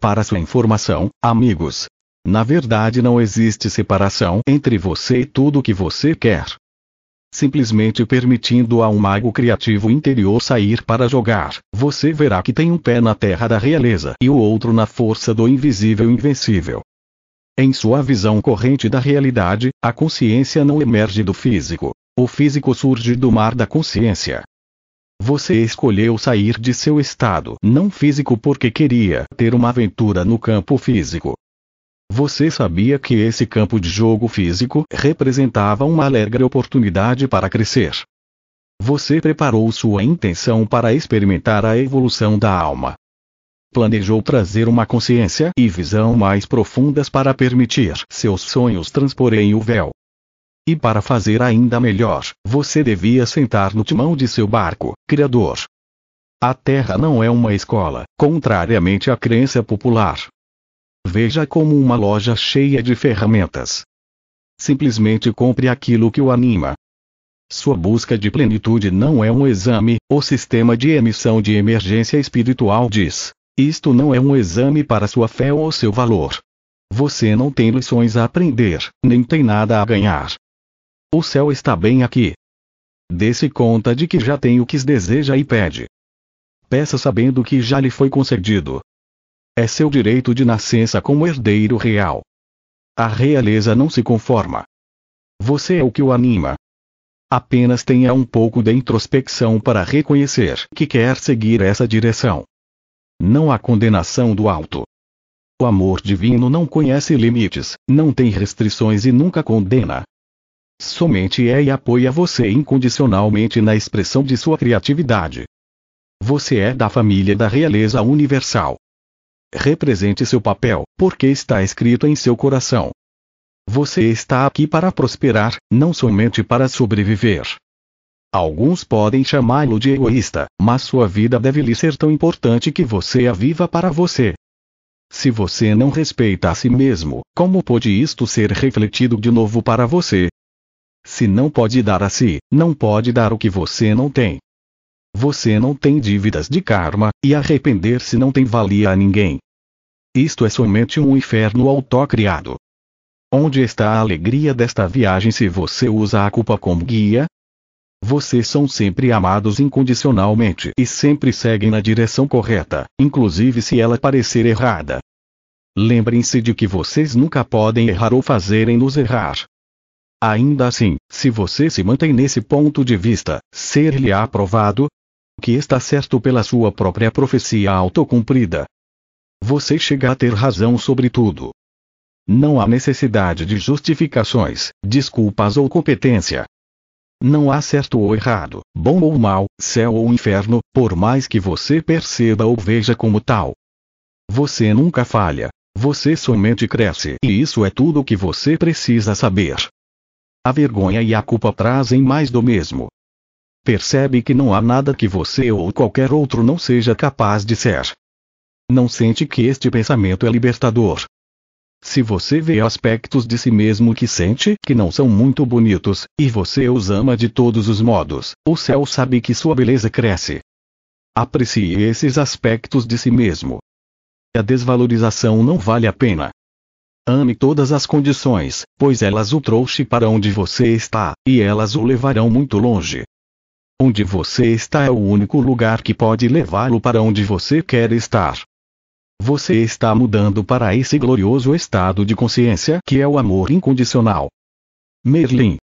Para sua informação, amigos, na verdade não existe separação entre você e tudo o que você quer. Simplesmente permitindo a um mago criativo interior sair para jogar, você verá que tem um pé na terra da realeza e o outro na força do invisível invencível. Em sua visão corrente da realidade, a consciência não emerge do físico. O físico surge do mar da consciência. Você escolheu sair de seu estado não físico porque queria ter uma aventura no campo físico. Você sabia que esse campo de jogo físico representava uma alegre oportunidade para crescer. Você preparou sua intenção para experimentar a evolução da alma. Planejou trazer uma consciência e visão mais profundas para permitir seus sonhos transporem o véu e para fazer ainda melhor, você devia sentar no timão de seu barco, Criador. A Terra não é uma escola, contrariamente à crença popular. Veja como uma loja cheia de ferramentas. Simplesmente compre aquilo que o anima. Sua busca de plenitude não é um exame, o sistema de emissão de emergência espiritual diz. Isto não é um exame para sua fé ou seu valor. Você não tem lições a aprender, nem tem nada a ganhar. O céu está bem aqui. Dê-se conta de que já tem o que deseja e pede. Peça sabendo que já lhe foi concedido. É seu direito de nascença como herdeiro real. A realeza não se conforma. Você é o que o anima. Apenas tenha um pouco de introspecção para reconhecer que quer seguir essa direção. Não há condenação do alto. O amor divino não conhece limites, não tem restrições e nunca condena. Somente é e apoia você incondicionalmente na expressão de sua criatividade. Você é da família da realeza universal. Represente seu papel, porque está escrito em seu coração. Você está aqui para prosperar, não somente para sobreviver. Alguns podem chamá-lo de egoísta, mas sua vida deve lhe ser tão importante que você a viva para você. Se você não respeita a si mesmo, como pode isto ser refletido de novo para você? Se não pode dar a si, não pode dar o que você não tem. Você não tem dívidas de karma, e arrepender-se não tem valia a ninguém. Isto é somente um inferno autocriado. Onde está a alegria desta viagem se você usa a culpa como guia? Vocês são sempre amados incondicionalmente e sempre seguem na direção correta, inclusive se ela parecer errada. Lembrem-se de que vocês nunca podem errar ou fazerem-nos errar, Ainda assim, se você se mantém nesse ponto de vista, ser-lhe aprovado que está certo pela sua própria profecia autocumprida. Você chega a ter razão sobre tudo. Não há necessidade de justificações, desculpas ou competência. Não há certo ou errado, bom ou mal, céu ou inferno, por mais que você perceba ou veja como tal. Você nunca falha. Você somente cresce e isso é tudo o que você precisa saber. A vergonha e a culpa trazem mais do mesmo. Percebe que não há nada que você ou qualquer outro não seja capaz de ser. Não sente que este pensamento é libertador. Se você vê aspectos de si mesmo que sente que não são muito bonitos, e você os ama de todos os modos, o céu sabe que sua beleza cresce. Aprecie esses aspectos de si mesmo. A desvalorização não vale a pena. Ame todas as condições, pois elas o trouxe para onde você está, e elas o levarão muito longe. Onde você está é o único lugar que pode levá-lo para onde você quer estar. Você está mudando para esse glorioso estado de consciência que é o amor incondicional. Merlin,